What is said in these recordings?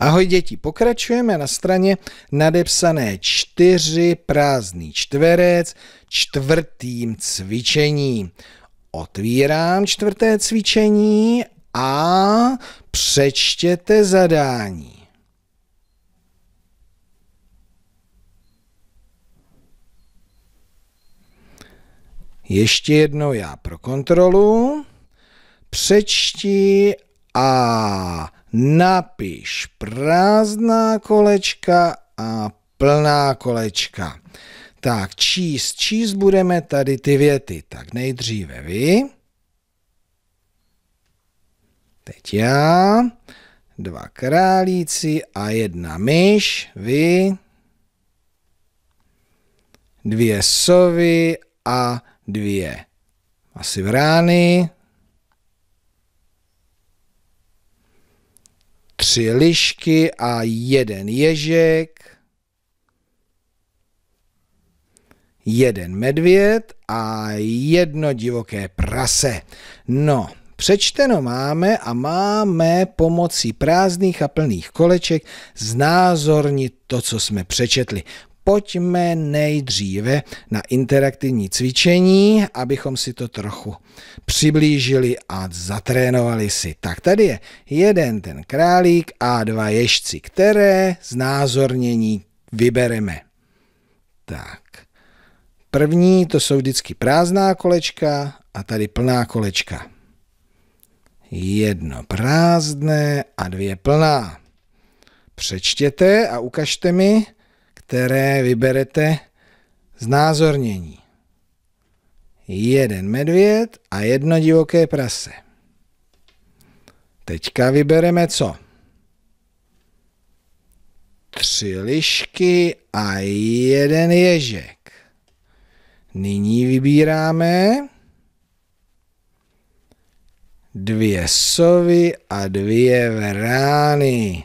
Ahoj děti, pokračujeme na straně nadepsané čtyři prázdný čtverec čtvrtým cvičením. Otvírám čtvrté cvičení a přečtěte zadání. Ještě jednou já pro kontrolu. Přečti a napiš prázdná kolečka a plná kolečka. Tak číst, číst budeme tady ty věty. Tak nejdříve vy. Teď já. Dva králíci a jedna myš. Vy. Dvě sovy a dvě asi vrány. tři lišky a jeden ježek, jeden medvěd a jedno divoké prase. No, Přečteno máme a máme pomocí prázdných a plných koleček znázornit to, co jsme přečetli pojďme nejdříve na interaktivní cvičení, abychom si to trochu přiblížili a zatrénovali si. Tak tady je jeden ten králík a dva ješci, které znázornění vybereme. Tak. První to jsou vždycky prázdná kolečka a tady plná kolečka. Jedno prázdné a dvě plná. Přečtěte a ukažte mi, které vyberete znázornění. Jeden medvěd a jedno divoké prase. Teďka vybereme co? Tři lišky a jeden ježek. Nyní vybíráme dvě sovy a dvě vrány.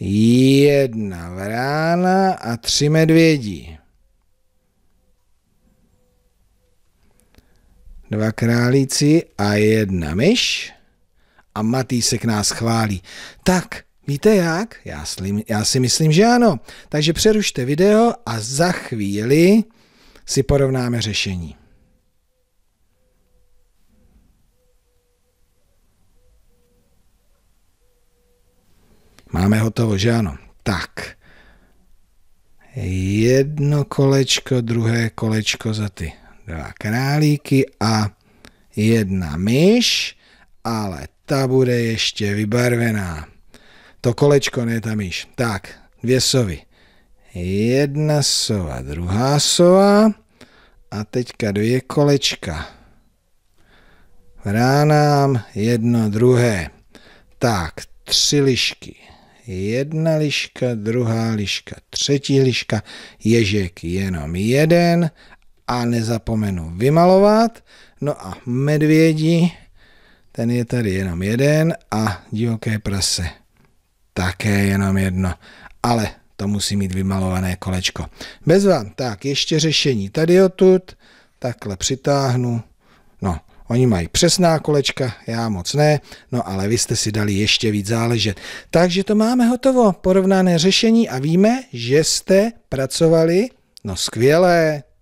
jedna vrána a tři medvědí. Dva králíci a jedna myš. A Matý se k nás chválí. Tak, víte jak? Já, slim, já si myslím, že ano. Takže přerušte video a za chvíli si porovnáme řešení. Máme hotovo, že ano? Tak. Jedno kolečko, druhé kolečko za ty dva králíky a jedna myš, ale ta bude ještě vybarvená. To kolečko, ne ta myš. Tak, dvě sovy. Jedna sova, druhá sova a teďka dvě kolečka. Vrá nám jedno, druhé. Tak, tři lišky jedna liška, druhá liška, třetí liška, ježek jenom jeden a nezapomenu vymalovat. No a medvědi, ten je tady jenom jeden a divoké prase také jenom jedno. Ale to musí mít vymalované kolečko. vám, tak ještě řešení tady odtud, takhle přitáhnu, no Oni mají přesná kolečka, já moc ne, no ale vy jste si dali ještě víc záležet. Takže to máme hotovo, porovnané řešení a víme, že jste pracovali, no skvělé.